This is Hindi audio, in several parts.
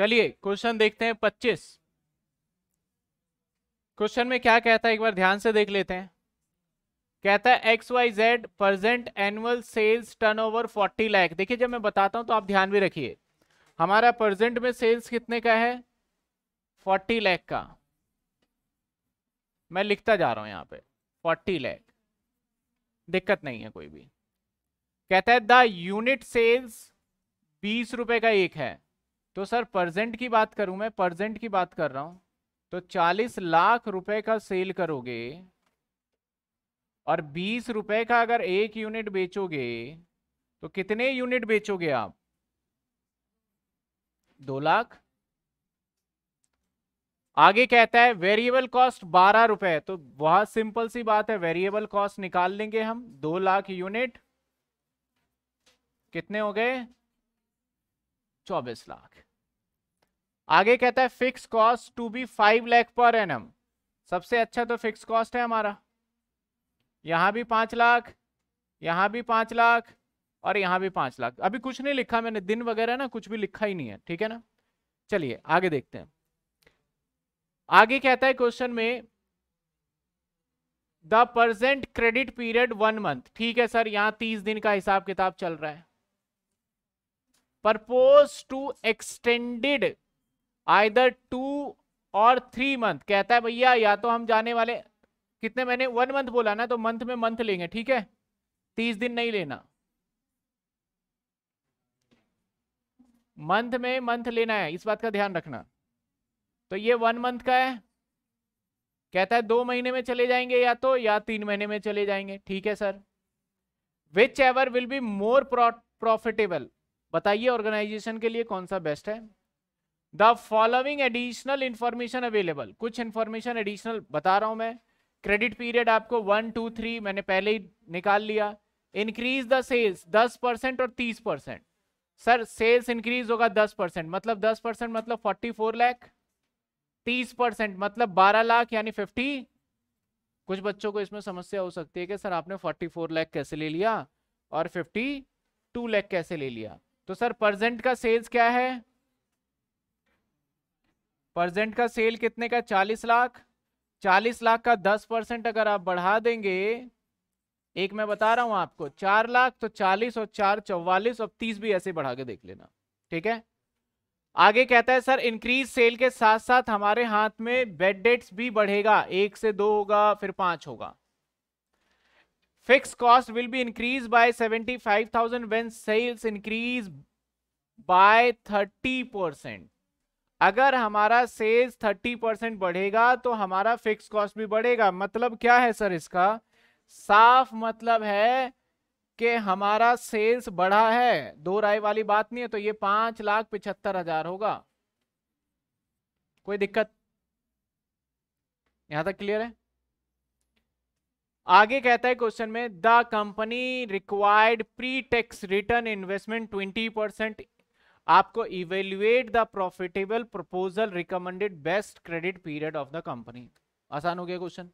चलिए क्वेश्चन देखते हैं पच्चीस क्वेश्चन में क्या कहता है एक बार ध्यान से देख लेते हैं कहता है X Y Z percent annual sales turnover 40 lakh देखिए जब मैं बताता हूं तो आप ध्यान भी रखिए हमारा परजेंट में सेल्स कितने का है 40 लाख का मैं लिखता जा रहा हूं यहां पे 40 लाख दिक्कत नहीं है कोई भी कहता है द यूनिट सेल्स बीस रुपए का एक है तो सर परजेंट की बात करूं मैं परजेंट की बात कर रहा हूं तो चालीस लाख रुपए का सेल करोगे और बीस रुपए का अगर एक यूनिट बेचोगे तो कितने यूनिट बेचोगे आप दो लाख आगे कहता है वेरिएबल कॉस्ट बारह रुपए तो बहुत सिंपल सी बात है वेरिएबल कॉस्ट निकाल लेंगे हम दो लाख यूनिट कितने हो गए चौबीस लाख आगे कहता है fix cost to be five lakh पर एन सबसे अच्छा तो फिक्स कॉस्ट है हमारा यहां भी 5 लाख यहां भी 5 लाख और यहां भी 5 लाख अभी कुछ नहीं लिखा मैंने दिन वगैरह ना कुछ भी लिखा ही नहीं है ठीक है ना चलिए आगे देखते हैं आगे कहता है क्वेश्चन में the percent credit period one month ठीक है सर यहाँ तीस दिन का हिसाब किताब चल रहा है propose to extended either two और थ्री मंथ कहता है भैया या तो हम जाने वाले कितने मैंने वन मंथ बोला ना तो मंथ में मंथ लेंगे ठीक है तीस दिन नहीं लेना मंथ में मंथ लेना है इस बात का ध्यान रखना तो ये वन मंथ का है कहता है दो महीने में चले जाएंगे या तो या तीन महीने में चले जाएंगे ठीक है sir whichever will be more profitable बताइए ऑर्गेनाइजेशन के लिए कौन सा बेस्ट है the following additional information available कुछ इंफॉर्मेशन एडिशनल बता रहा हूं मैं क्रेडिट पीरियड आपको वन टू थ्री मैंने पहले ही निकाल लिया इंक्रीज द सेल्स दस परसेंट और तीस परसेंट सर सेल्स इंक्रीज होगा दस परसेंट मतलब दस परसेंट मतलब फोर्टी फोर लैख तीस परसेंट मतलब बारह लाख यानी फिफ्टी कुछ बच्चों को इसमें समस्या हो सकती है कि सर आपने फोर्टी फोर लैख कैसे ले लिया और फिफ्टी टू लैख कैसे ले लिया तो सर परजेंट का सेल्स क्या है परजेंट का सेल कितने का चालीस लाख चालीस लाख का दस परसेंट अगर आप बढ़ा देंगे एक मैं बता रहा हूं आपको चार लाख तो चालीस और चार चौवालीस और तीस भी ऐसे बढ़ा के देख लेना ठीक है आगे कहता है सर इंक्रीज सेल के साथ साथ हमारे हाथ में बेड डेट्स भी बढ़ेगा एक से दो होगा फिर पांच होगा fixed cost will be increased by 75000 when sales increase by 30% अगर हमारा सेल्स थर्टी परसेंट बढ़ेगा तो हमारा फिक्स कॉस्ट भी बढ़ेगा मतलब क्या है सर इसका साफ मतलब है कि हमारा सेल्स बढ़ा है दो राय वाली बात नहीं है तो ये पांच लाख पिछहत्तर हजार होगा कोई दिक्कत यहां तक क्लियर है आगे कहता है क्वेश्चन में the company required pre tax return investment twenty percent आपको evaluate the profitable proposal recommended best credit period of the company आसान हो गया क्वेश्चन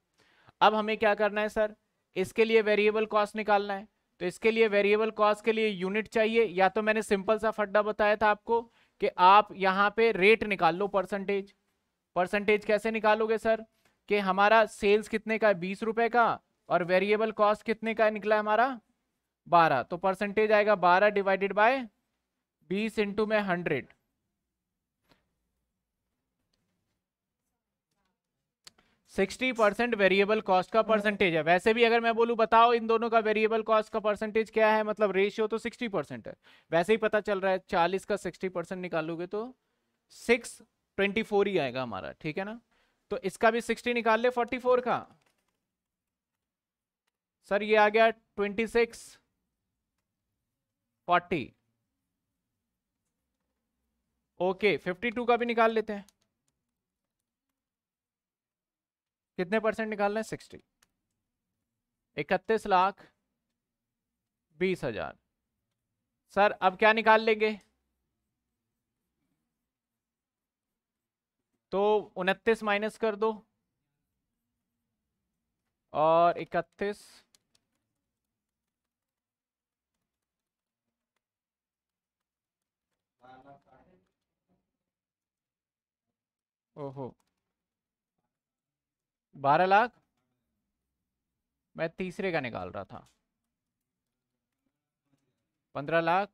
अब हमें क्या करना है सर इसके लिए वेरिएबल कॉस्ट निकालना है तो इसके लिए वेरिएबल कॉस्ट के लिए यूनिट चाहिए या तो मैंने सिंपल सा फड्डा बताया था आपको कि आप यहाँ पे रेट निकाल लो परसेंटेज परसेंटेज कैसे निकालोगे सर कि हमारा सेल्स कितने का है बीस रुपए का और वेरिएबल कॉस्ट कितने का निकला हमारा बारह तो परसेंटेज आएगा बारह डिवाइडेड बाय बीस इंटू में hundred sixty percent variable cost का परसेंटेज है वैसे भी अगर मैं बोलूं बताओ इन दोनों का वेरिएबल कॉस्ट का परसेंटेज क्या है मतलब रेशियो तो सिक्सटी परसेंट है वैसे ही पता चल रहा है चालीस का सिक्सटी परसेंट निकालोगे तो सिक्स ट्वेंटी फोर ही आएगा हमारा ठीक है ना तो इसका भी सिक्सटी निकाल ले फोर्टी फोर का सर ये आ गया twenty six forty okay fifty two का भी निकाल लेते हैं कितने परसेंट निकालना है सिक्सटी इकतीस लाख बीस हजार सर अब क्या निकाल लेंगे तो उनतीस माइनस कर दो और इकतीस ओहो बारह लाख मैं तीसरे का निकाल रहा था पंद्रह लाख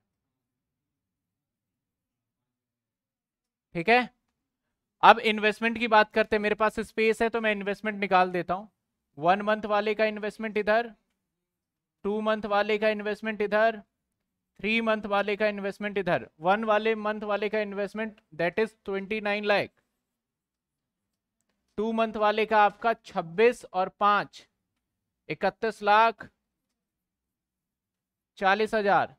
ठीक है अब इन्वेस्टमेंट की बात करते मेरे पास स्पेस है तो मैं इन्वेस्टमेंट निकाल देता हूं वन मंथ वाले का इन्वेस्टमेंट इधर टू मंथ वाले का इन्वेस्टमेंट इधर थ्री मंथ वाले का इन्वेस्टमेंट इधर वन वाले मंथ वाले का investment that is twenty nine lakh two month वाले का आपका छब्बीस और पांच इकतीस लाख चालीस हजार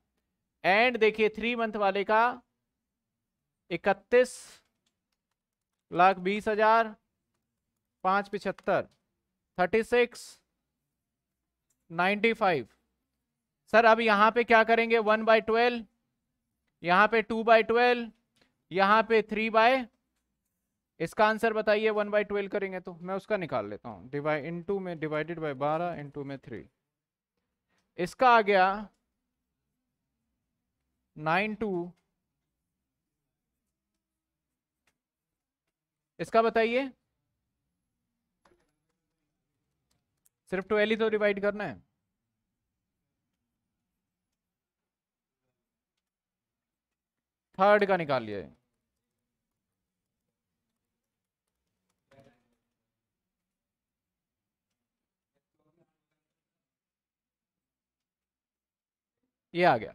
एंड देखिए थ्री मंथ वाले का इकतीस लाख बीस हजार पांच पिछहत्तर thirty six ninety five sir अब यहाँ पे क्या करेंगे वन बाई ट्वेल्व यहाँ पे टू बाई ट्वेल्व यहाँ पे थ्री बाय इसका आंसर बताइए वन बाई ट्वेल्व करेंगे तो मैं उसका निकाल लेता हूँ डिवाइड टू में डिवाइडेड बाई बारह इंटू में थ्री इसका आ गया नाइन टू इसका बताइए सिर्फ ट्वेल्व ही तो डिवाइड करना है थर्ड का निकाल लिया है ये आ गया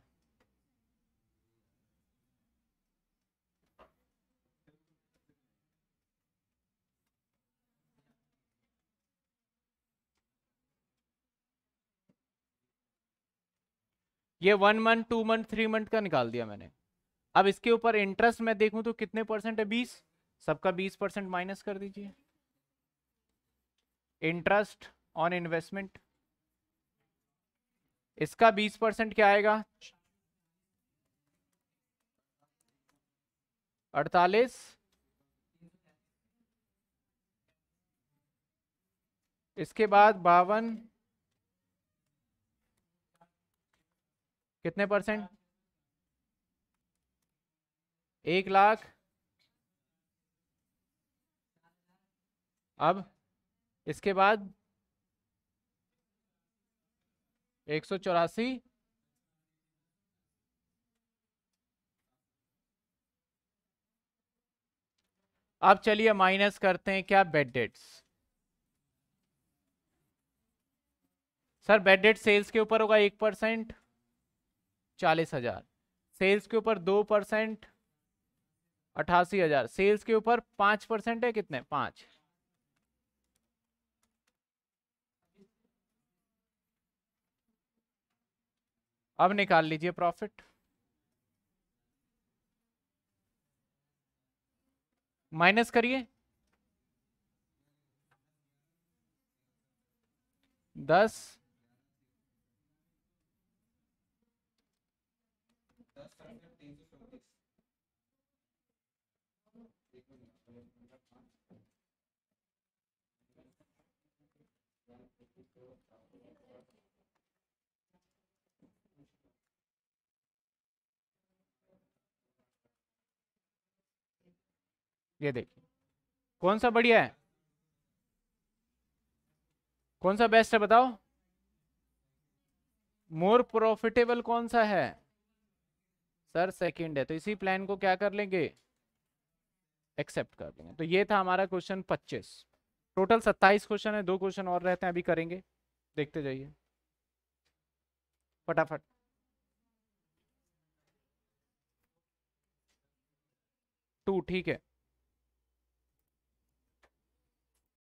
ये one month two month three month का निकाल दिया मैंने अब इसके ऊपर इंटरेस्ट मैं देखूं तो कितने परसेंट है बीस सबका बीस परसेंट माइनस कर दीजिए इंटरेस्ट ऑन इन्वेस्टमेंट इसका बीस परसेंट क्या आएगा अड़तालीस इसके बाद बावन कितने परसेंट एक लाख अब इसके बाद एक सौ चौरासी अब चलिए माइनस करते हैं क्या bad debts sir bad debt sales के ऊपर होगा एक परसेंट चालीस हजार सेल्स के ऊपर दो परसेंट अठासी हजार सेल्स के ऊपर पांच परसेंट है कितने पांच अब निकाल लीजिए प्रॉफिट माइनस करिए दस ये देखिए कौन सा बढ़िया है कौन सा बेस्ट है बताओ मोर प्रॉफिटेबल कौन सा है सर सेकंड है तो इसी प्लान को क्या कर लेंगे एक्सेप्ट कर लेंगे तो ये था हमारा क्वेश्चन 25 टोटल 27 क्वेश्चन है दो क्वेश्चन और रहते हैं अभी करेंगे देखते जाइए फटाफट टू ठीक है